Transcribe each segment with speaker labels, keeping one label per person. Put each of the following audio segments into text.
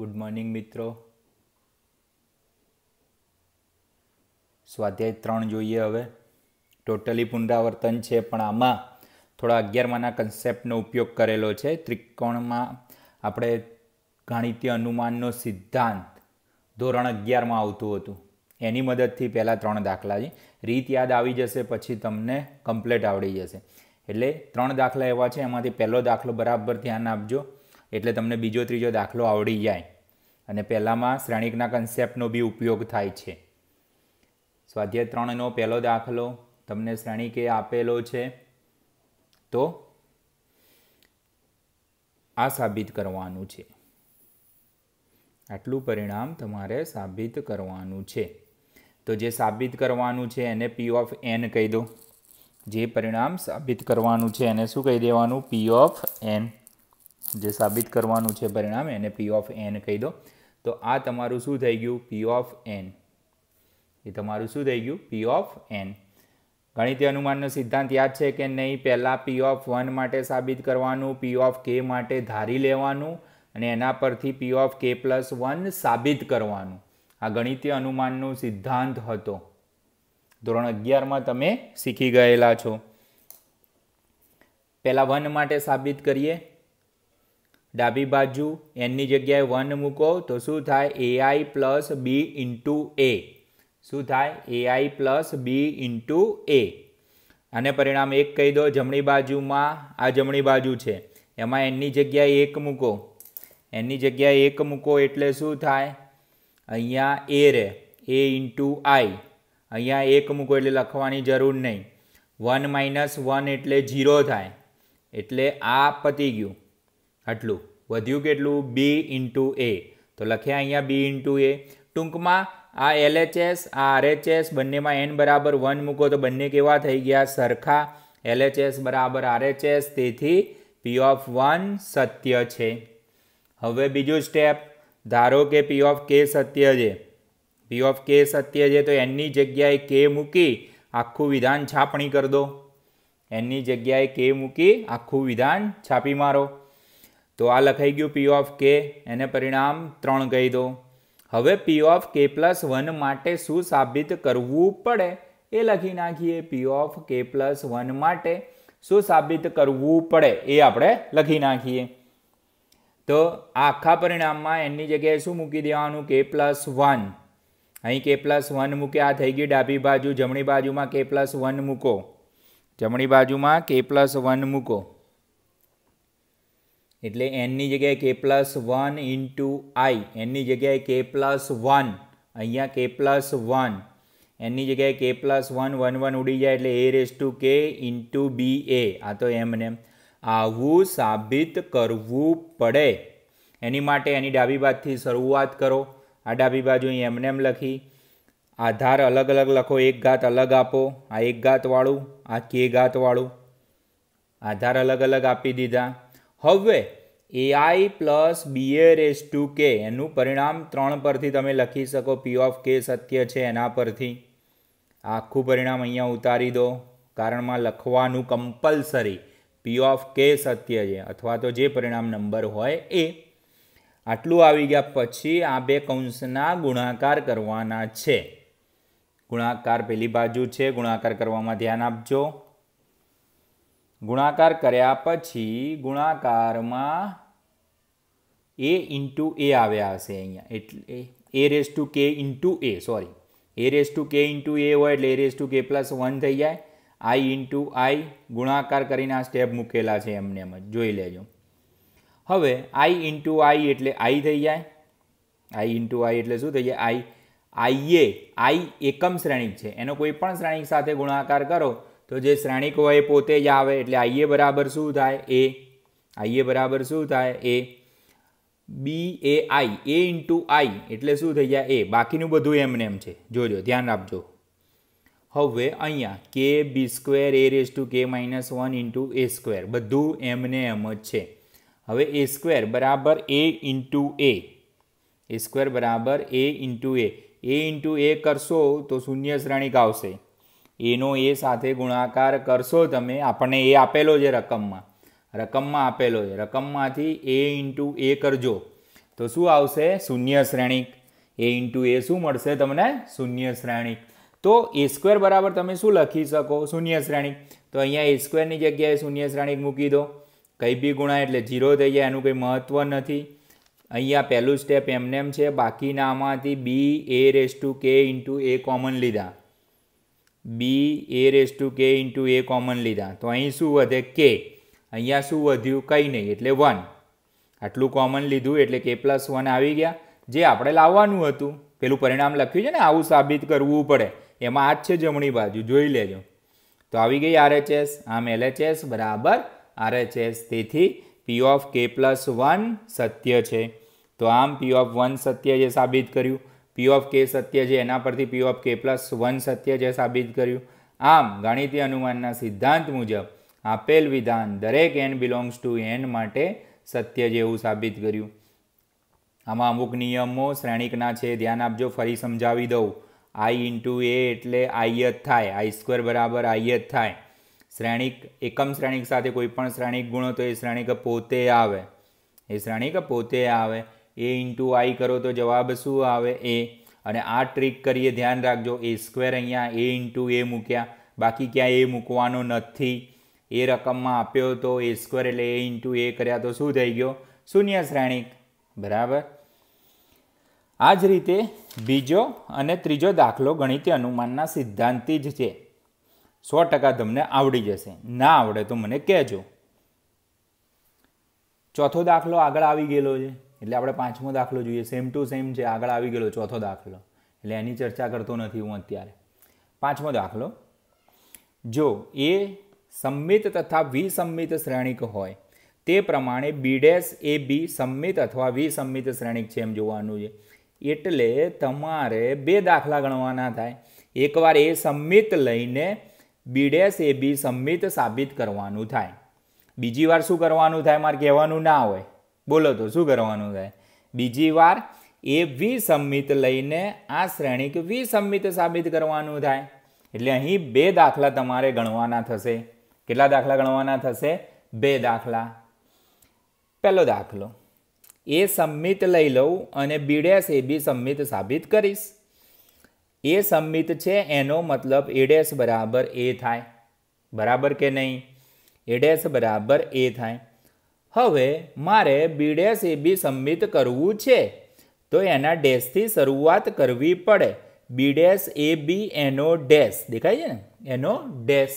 Speaker 1: good morning મિત્રો સ્વાધ્યાય ત્રણ જોઈએ હવે ટોટલી પુનરાવર્તન છે પણ આમાં થોડા અગિયારમાંના કન્સેપ્ટનો ઉપયોગ કરેલો છે ત્રિકોણમાં આપણે ગાણિત્ય અનુમાનનો સિદ્ધાંત ધોરણ અગિયારમાં આવતું હતું એની મદદથી પહેલાં ત્રણ દાખલા છે રીત યાદ આવી જશે પછી તમને કમ્પ્લેટ આવડી જશે એટલે ત્રણ દાખલા એવા છે એમાંથી પહેલો દાખલો બરાબર ધ્યાન આપજો એટલે તમને બીજો ત્રીજો દાખલો આવડી જાય અને પહેલાંમાં શ્રેણિકના કન્સેપ્ટનો બી ઉપયોગ થાય છે સ્વાધ્યાય ત્રણનો પહેલો દાખલો તમને શ્રેણિકે આપેલો છે તો આ સાબિત કરવાનું છે આટલું પરિણામ તમારે સાબિત કરવાનું છે તો જે સાબિત કરવાનું છે એને પી ઓફ એન કહી દો જે પરિણામ સાબિત કરવાનું છે એને શું કહી દેવાનું પી ઓફ એન જે સાબિત કરવાનું છે પરિણામ એને પી ઓફ એન કહી દો તો આ તમારું શું થઈ ગયું પી ઓફ એન એ તમારું શું થઈ ગયું પી ઓફ એન ગણિતીય અનુમાનનો સિદ્ધાંત યાદ છે કે નહીં પહેલાં પી ઓફ વન માટે સાબિત કરવાનું પી ઓફ કે માટે ધારી લેવાનું અને એના પરથી P of k plus one સાબિત કરવાનું આ ગણિતીય અનુમાનનો સિદ્ધાંત હતો ધોરણ અગિયારમાં તમે શીખી ગયેલા છો પહેલાં વન માટે સાબિત કરીએ ડાબી બાજુ એનની જગ્યાએ વન મૂકો તો શું થાય AI plus B into A શું થાય AI plus B into A અને પરિણામ એક કહી દો જમણી બાજુમાં આ જમણી બાજુ છે એમાં એનની જગ્યાએ એક મૂકો એની જગ્યાએ એક મૂકો એટલે શું થાય અહીંયા એ રે એ ઇન્ટુ આઈ અહીંયા એક મૂકો એટલે લખવાની જરૂર નહીં વન માઇનસ વન એટલે ઝીરો થાય એટલે આ પતી ગયું આટલું વધ્યું કેટલું બી ઇન્ટુ એ તો લખ્યા અહીંયા બી ઇન્ટુ એ ટૂંકમાં આ એલએચએસ આ આરએચએસ બંનેમાં એન બરાબર વન મૂકો તો બંને કેવા થઈ ગયા સરખા એલએચએસ બરાબર આરએચએસ તેથી પી ઓફ વન સત્ય છે હવે બીજું સ્ટેપ ધારો કે પી ઓફ કે સત્ય છે પી ઓફ કે સત્ય છે તો એનની જગ્યાએ કે મૂકી આખું વિધાન છાપણી કરી દો એનની જગ્યાએ કે મૂકી આખું વિધાન છાપી મારો તો આ લખાઈ ગયું પી ઓફ કે એને પરિણામ ત્રણ કહી દો હવે P of k plus one માટે શું સાબિત કરવું પડે એ લખી નાખીએ P of k plus one માટે શું સાબિત કરવું પડે એ આપણે લખી નાખીએ તો આખા પરિણામમાં એની જગ્યાએ શું મૂકી દેવાનું કે પ્લસ વન અહીં કે પ્લસ વન મૂકે આ થઈ ગયું ડાબી બાજુ જમણી બાજુમાં કે પ્લસ વન મૂકો જમણી બાજુમાં કે પ્લસ વન મૂકો એટલે એનની જગ્યાએ k plus one into I એનની જગ્યાએ કે પ્લસ વન અહીંયા કે પ્લસ વન એનની જગ્યાએ k plus one one one ઉડી જાય એટલે A raise to k into B A આ તો એમને આવું સાબિત કરવું પડે એની માટે એની ડાબી બાજુથી શરૂઆત કરો આ ડાબી બાજુ અહીં એમને એમ લખી આધાર અલગ અલગ લખો એક ઘાત અલગ આપો આ એક ઘાતવાળું આ કે ઘાતવાળું આધાર અલગ અલગ આપી દીધા હવે એઆઈ પ્લસ બીએ એસ ટુ કે એનું પરિણામ ત્રણ પરથી તમે લખી શકો પી ઓફ કે સત્ય છે એના પરથી આખું પરિણામ અહીંયા ઉતારી દો કારણમાં લખવાનું કમ્પલસરી પી ઓફ કે સત્ય છે અથવા તો જે પરિણામ નંબર હોય એ આટલું આવી ગયા પછી આ બે કૌંસના ગુણાકાર કરવાના છે ગુણાકાર પેલી બાજુ છે ગુણાકાર કરવામાં ધ્યાન આપજો ગુણાકાર કર્યા પછી ગુણાકારમાં એ ઇન્ટુ એ આવ્યા હશે અહીંયા એટલે A raise to k into A sorry A raise to k into A હોય એટલે A raise to k plus one થઈ જાય આઈ ઇન્ટુ આઈ ગુણાકાર કરીને આ સ્ટેપ મૂકેલા છે એમને એમ જ જોઈ લેજો હવે આઈ ઇન્ટુ આઈ એટલે આઈ થઈ જાય આઈ ઇન્ટુ આઈ એટલે શું થઈ જાય આઈ આઈ એ આઈ એકમ શ્રેણિક છે એનો કોઈ પણ શ્રેણિક સાથે ગુણાકાર કરો તો જે શ્રેણિક હોય એ પોતે જ આવે એટલે આઈએ બરાબર શું થાય એ આઈએ બરાબર શું થાય એ બી એ આઈ એ ઇન્ટુ આઈ એટલે શું થઈ જાય એ બાકીનું બધું એમને એમ છે જોજો ધ્યાન રાખજો હવે અહીંયા કે B square A raise to k minus one into A square બધું એમને એમ જ છે હવે એ સ્ક્વેર બરાબર એ ઇન્ટુ એ એ સ્ક્વેર બરાબર એ ઇન્ટુ એ એ ઇન્ટુ એ કરશો તો શૂન્ય શ્રેણિક આવશે એનો એ સાથે ગુણાકાર કરશો તમે આપણને એ આપેલો છે રકમમાં રકમમાં આપેલો છે રકમમાંથી એ ઇન્ટુ એ કરજો તો શું આવશે શૂન્ય શ્રેણીક એ ઇન્ટુ એ શું મળશે તમને શૂન્ય શ્રેણીક તો એ સ્ક્વેર બરાબર તમે શું લખી શકો શૂન્ય શ્રેણીક તો અહીંયા એ સ્ક્વેરની જગ્યાએ શૂન્ય શ્રેણીક મૂકી દો કંઈ બી ગુણા એટલે ઝીરો થઈ જાય એનું કંઈ મહત્ત્વ નથી અહીંયા પહેલું સ્ટેપ એમને એમ છે બાકીનામાંથી B A raise to k into A common લીધા B A raise to k into A common લીધા તો અહીં શું વધે કે અહીંયા શું વધ્યું કંઈ નહીં એટલે વન આટલું કોમન લીધું એટલે કે પ્લસ વન આવી ગયા જે આપણે લાવવાનું હતું પેલું પરિણામ લખ્યું છે ને આવું સાબિત કરવું પડે એમાં આ જ છે જમણી બાજુ જોઈ લેજો તો આવી ગઈ આરએચએસ આમ એલએચએસ બરાબર આરએચએસ તેથી P of k plus one સત્ય છે તો આમ પી ઓફ વન સત્ય જે સાબિત કર્યું પી ઓફ કે સત્ય છે એના પરથી P of k plus one સત્ય છે સાબિત કર્યું આમ ગણિતી અનુમાનના સિદ્ધાંત મુજબ આપેલ વિધાન દરેક એન બિલોંગ્સ ટુ એન માટે સત્ય જેવું સાબિત કર્યું આમાં અમુક નિયમો શ્રેણીકના છે ધ્યાન આપજો ફરી સમજાવી દઉં આઈ ઇન્ટુ એ એટલે આઈ થાય આઈ સ્ક્વેર બરાબર આઈ થાય શ્રેણીક એકમ શ્રેણીક સાથે કોઈ પણ શ્રેણીક ગુણો તો એ શ્રેણીક પોતે આવે એ શ્રેણીક પોતે આવે એ ઇન્ટુ આઈ કરો તો જવાબ શું આવે એ અને આ ટ્રીક કરીએ ધ્યાન રાખજો એ સ્ક્વેર અહીંયા એ ઇન્ટુ એ મૂક્યા બાકી ક્યાં એ મૂકવાનો નથી એ રકમમાં આપ્યો તો એ સ્ક્વેર એટલે એ ઇન્ટુ એ કર્યા તો શું થઈ ગયો શૂન્ય શ્રેણીક બરાબર આ જ રીતે બીજો અને ત્રીજો દાખલો ગણિત અનુમાનના સિદ્ધાંતિ જ છે સો ટકા તમને આવડી જશે ના આવડે તો મને કહેજો ચોથો દાખલો આગળ આવી ગયેલો છે એટલે આપણે પાંચમો દાખલો જોઈએ સેમ ટુ સેમ છે આગળ આવી ગયેલો ચોથો દાખલો એટલે એની ચર્ચા કરતો નથી હું અત્યારે પાંચમો દાખલો જો એ સંમિત તથા વિસંમિત શ્રેણીક હોય તે પ્રમાણે બી ડેશ એ બી સંમિત અથવા વિસંમિત શ્રેણીક છે એમ જોવાનું છે એટલે તમારે બે દાખલા ગણવાના થાય એકવાર એ સંમિત લઈને બી ડેશ એ બી સંમિત સાબિત કરવાનું થાય બીજી વાર શું કરવાનું થાય મારે કહેવાનું ના હોય બોલો તો શું કરવાનું થાય બીજી વાર એ વિસંમિત લઈને આ શ્રેણિક વિસંમિત સાબિત કરવાનું થાય એટલે અહીં બે દાખલા તમારે ગણવાના થશે કેટલા દાખલા ગણવાના થશે બે દાખલા પહેલો દાખલો એ સંમિત લઈ લઉં અને બીડેસ એ બી સંમિત સાબિત કરીશ એ સંમિત છે એનો મતલબ એડેસ બરાબર એ થાય બરાબર કે નહીં એડેસ બરાબર એ થાય હવે મારે બી ડેશ એ બી સંમિત કરવું છે તો એના ડેસથી શરૂઆત કરવી પડે બી ડેશ એ બી એનો ડેશ દેખાય છે ને એનો ડેશ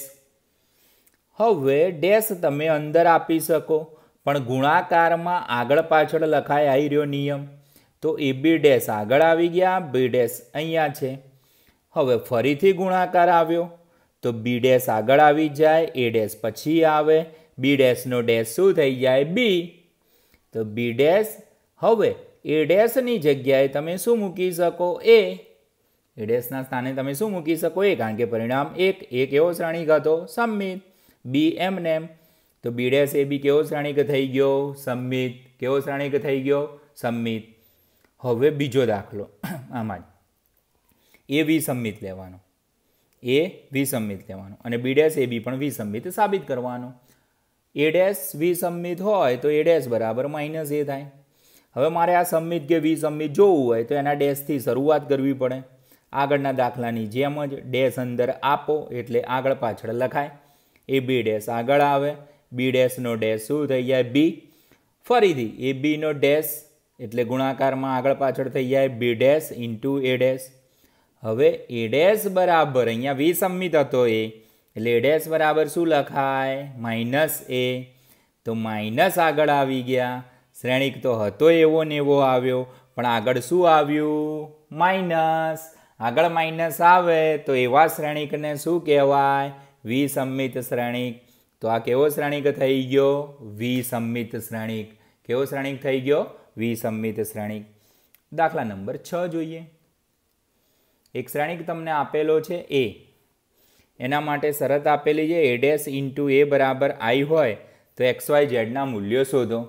Speaker 1: હવે ડેશ તમે અંદર આપી શકો પણ ગુણાકારમાં આગળ પાછળ લખાય આવી રહ્યો નિયમ તો એ બી ડેશ આગળ આવી ગયા બી ડેશ અહીંયા છે હવે ફરીથી ગુણાકાર આવ્યો તો બી ડેશ આગળ આવી જાય એ ડેશ પછી આવે બી ડેશનો ડેશ શું થઈ જાય બી તો બી ડેશ હવે એ ડેશની જગ્યાએ તમે શું મૂકી શકો એ એ ડેશના સ્થાને તમે શું મૂકી શકો એ કારણ કે પરિણામ એક એક એવો શ્રાણિક હતો સંમિત બી એમ નેમ તો બી ડેશ એ બી કેવો શ્રાણિક થઈ ગયો સંમિત કેવો શ્રાણિક થઈ ગયો સંમિત હવે બીજો દાખલો આમાં જ એ વી સંમિત લેવાનો એ વિસંમિત લેવાનો અને બી ડેશ એ બી પણ વિસંમિત સાબિત કરવાનું એડેસ ડેશ વી સંમિત હોય તો એડેસ બરાબર માઇનસ એ થાય હવે મારે આ સંમિત કે વી સંમિત જોવું હોય તો એના ડેસથી શરૂઆત કરવી પડે આગળના દાખલાની જેમ જ ડેસ અંદર આપો એટલે આગળ પાછળ લખાય એ બી ડેસ આગળ આવે બી ડેસનો ડેશ શું થઈ જાય બી ફરીથી એ બીનો ડેશ એટલે ગુણાકારમાં આગળ પાછળ થઈ જાય B dash into A dash હવે એ ડેશ બરાબર અહીંયા વી સંમિત હતો એ એટલે ડેશ બરાબર શું લખાય માઇનસ એ તો માઇનસ આગળ આવી ગયા શ્રેણીક તો હતો એવો ને એવો આવ્યો પણ આગળ શું આવ્યું માઇનસ આગળ માઇનસ આવે તો એવા શ્રેણીકને શું કહેવાય વિસંમિત શ્રેણીક તો આ કેવો શ્રેણીક થઈ ગયો વિસંમિત શ્રેણીક કેવો શ્રેણીક થઈ ગયો વિસંમિત શ્રેણીક દાખલા નંબર છ જોઈએ એક શ્રેણીક તમને આપેલો છે એ એના માટે શરત આપેલી છે એડેસ ડેશ ઇન્ટુ એ બરાબર આઈ હોય તો એક્સ વાય ઝેડના મૂલ્યો શોધો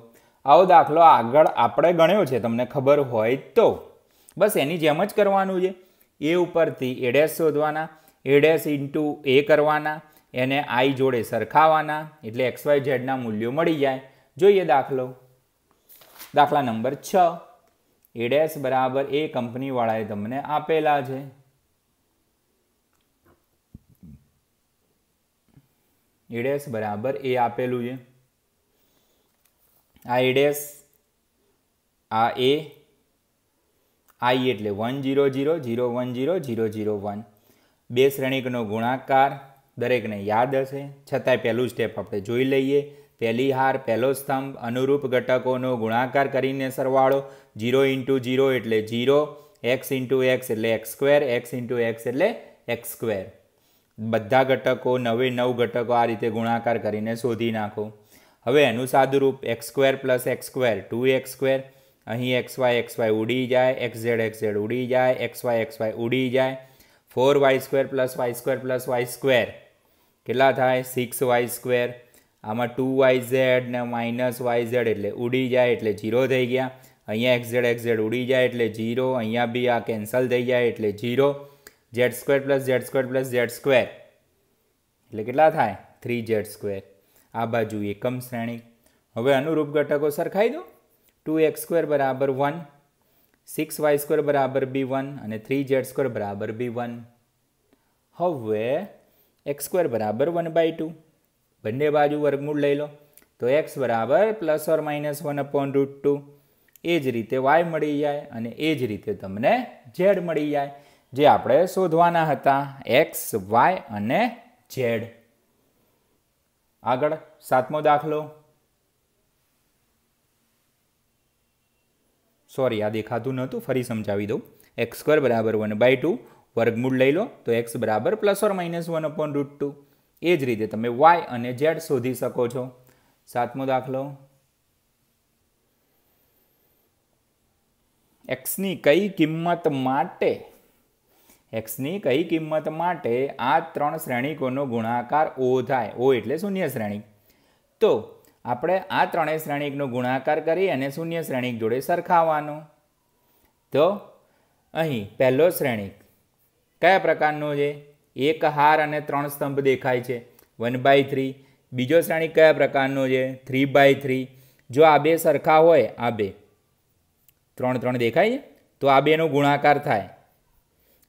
Speaker 1: આવો દાખલો આગળ આપણે ગણ્યો છે તમને ખબર હોય તો બસ એની જેમ જ કરવાનું છે એ ઉપરથી એડેસ શોધવાના એડેસ ડેશ ઇન્ટુ એ કરવાના એને આઈ જોડે સરખાવાના એટલે એક્સ વાય ઝેડના મૂલ્યો મળી જાય જોઈએ દાખલો દાખલા નંબર છ એડેસ બરાબર એ કંપનીવાળાએ તમને આપેલા છે એડેસ બરાબર એ આપેલું છે આ એડેસ આ એ આઈ એટલે one zero zero zero one zero zero zero one બે શ્રેણીકનો ગુણાકાર દરેકને યાદ હશે છતાંય પહેલું સ્ટેપ આપણે જોઈ લઈએ પહેલી હાર પહેલો સ્તંભ અનુરૂપ ઘટકોનો ગુણાકાર કરીને સરવાળો જીરો ઇન્ટુ ઝીરો એટલે જીરો એક્સ ઇન્ટુ એક્સ એટલે x square x into x એટલે એક્સ સ્ક્વેર બધા ઘટકો નવે નવ ઘટકો આ રીતે ગુણાકાર કરીને શોધી નાખો હવે એનું સાદુરૂપ x square plus x square two x square અહીં એક્સ વાય એક્સ વાય ઉડી જાય એક્સ ઝેડ એક્સ ઝેડ ઉડી જાય એક્સ વાય એક્સ વાય ઉડી જાય four y square plus y square plus y square કેટલા થાય સિક્સ વાય સ્ક્વેર આમાં ટુ વાય ઝેડ ને માઇનસ વાય ઝેડ એટલે ઉડી જાય એટલે ઝીરો થઈ ગયા અહીંયા એક્સ ઝેડ એક્સ ઝેડ ઉડી જાય એટલે ઝીરો અહીંયા બી આ કેન્સલ થઈ જાય એટલે zero z square plus z square plus z square એટલે કેટલા થાય થ્રી ઝેડ સ્ક્વેર આ બાજુ એકમ શ્રેણી હવે અનુરૂપ ઘટકો સરખાઈ દો ટુ એક્સ સ્ક્વેર બરાબર વન સિક્સ વાય સ્ક્વેર બરાબર બી વન અને થ્રી ઝેડ સ્ક્વેર બરાબર બી વન હવે એક્સ સ્ક્વેર બરાબર વન બાય ટુ બંને બાજુ વર્ગમૂળ લઈ લો તો એક્સ બરાબર plus or minus one upon root two એ જ રીતે વાય મળી જાય અને એ જ રીતે તમને ઝેડ મળી જાય જે આપણે શોધવાના હતા એક્સ વાય અને ઝેડ આગળ સાતમો દાખલો સોરી આ દેખાતું નહોતું ફરી સમજાવી દઉં એક્સ સ્ક્વેર બરાબર વન બાય ટુ વર્ગમૂળ લઈ લો તો એક્સ બરાબર plus or minus one upon root two એ જ રીતે તમે વાય અને ઝેડ શોધી શકો છો સાતમો દાખલો એક્સની કઈ કિંમત માટે એક્સની કઈ કિંમત માટે આ ત્રણ શ્રેણીકોનો ગુણાકાર ઓ થાય ઓ એટલે શૂન્ય શ્રેણી તો આપણે આ ત્રણેય શ્રેણીકનો ગુણાકાર કરી અને શૂન્ય શ્રેણીક જોડે સરખાવવાનો તો અહીં પહેલો શ્રેણીક કયા પ્રકારનો છે એક હાર અને ત્રણ સ્તંભ દેખાય છે વન બાય થ્રી બીજો શ્રેણીક કયા પ્રકારનો છે થ્રી બાય થ્રી જો આ બે સરખા હોય આ બે ત્રણ ત્રણ દેખાય તો આ બેનો ગુણાકાર થાય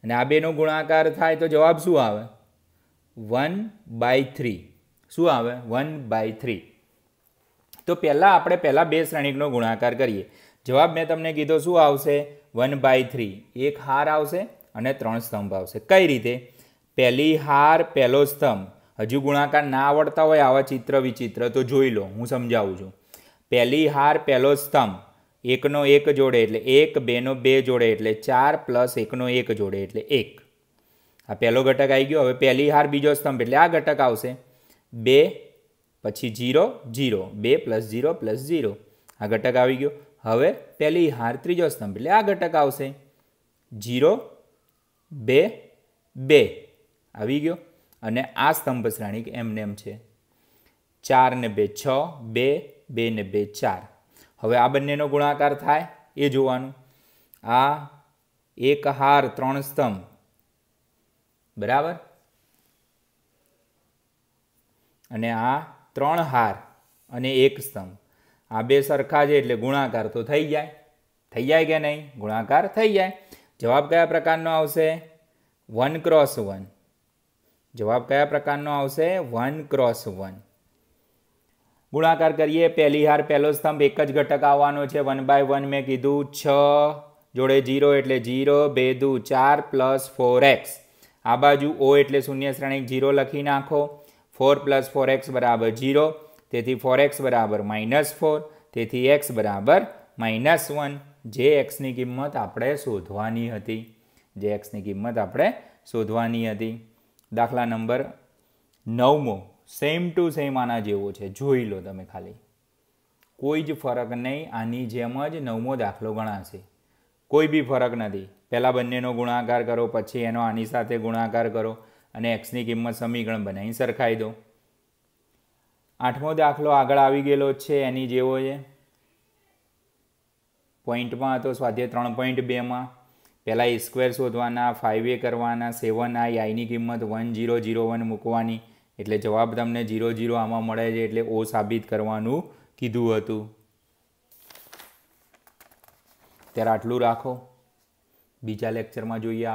Speaker 1: અને આ બેનો ગુણાકાર થાય તો જવાબ શું આવે વન બાય થ્રી શું આવે વન બાય થ્રી તો પહેલાં આપણે પહેલાં બે શ્રેણીકનો ગુણાકાર કરીએ જવાબ મેં તમને કીધો શું આવશે વન બાય થ્રી એક હાર આવશે અને ત્રણ સ્તંભ આવશે કઈ રીતે પહેલી હાર પહેલો સ્તંભ હજુ ગુણાકાર ના આવડતા હોય આવા ચિત્ર વિચિત્ર તો જોઈ લો હું સમજાવું છું પહેલી હાર પહેલો સ્તંભ એકનો એક જોડે એટલે એક બેનો બે જોડે એટલે ચાર પ્લસ એકનો એક જોડે એટલે એક આ પહેલો ઘટક આવી ગયો હવે પહેલી હાર બીજો સ્તંભ એટલે આ ઘટક આવશે બે પછી જીરો જીરો બે પ્લસ જીરો પ્લસ જીરો આ ઘટક આવી ગયો હવે પહેલી હાર ત્રીજો સ્તંભ એટલે આ ઘટક આવશે જીરો બે બે આવી ગયો અને આ સ્તંભ શ્રેણી એમને એમ છે ચાર ને બે છ બે બે ને બે ચાર હવે આ બંનેનો ગુણાકાર થાય એ જોવાનું આ એક હાર ત્રણ સ્તંભ બરાબર અને આ ત્રણ હાર અને એક સ્તંભ આ બે સરખા છે એટલે ગુણાકાર તો થઈ જાય થઈ જાય કે નહીં ગુણાકાર થઈ જાય જવાબ કયા પ્રકારનો આવશે વન ક્રોસ વન જવાબ કયા પ્રકારનો આવશે વન ક્રોસ વન ગુણાકાર કરીએ પહેલી હાર પહેલો સ્તંભ એક જ ઘટક આવવાનો છે વન બાય વન મેં કીધું છ જોડે જીરો એટલે જીરો બે દુ ચાર પ્લસ ફોર એક્સ આ બાજુ ઓ એટલે શૂન્ય શ્રેણીક જીરો લખી નાખો ફોર પ્લસ ફોર એક્સ બરાબર જીરો તેથી ફોર એક્સ બરાબર માઇનસ ફોર તેથી એક્સ બરાબર માઇનસ વન જે એક્સની કિંમત આપણે શોધવાની હતી જે એક્સની કિંમત આપણે શોધવાની હતી દાખલા નંબર નવમો સેમ ટુ સેમ આના જેવો છે જોઈ લો તમે ખાલી કોઈ જ ફરક નહીં આની જેમ જ નવમો દાખલો ગણાશે કોઈ બી ફરક નથી પહેલાં બંનેનો ગુણાકાર કરો પછી એનો આની સાથે ગુણાકાર કરો અને એક્સની કિંમત સમીકરણ બનાવી સરખાઈ દો આઠમો દાખલો આગળ આવી ગયેલો છે એની જેવો છે પોઈન્ટમાં હતો સ્વાધ્યાય ત્રણ પોઈન્ટ બેમાં પહેલાં એ સ્ક્વેર શોધવાના ફાઇવ એ કરવાના સેવન આઈ આઈની કિંમત વન જીરો જીરો વન મૂકવાની એટલે જવાબ તમને જીરો જીરો આમાં મળે છે એટલે ઓ સાબિત કરવાનું કીધું હતું ત્યારે આટલું રાખો બીજા લેક્ચરમાં જોઈએ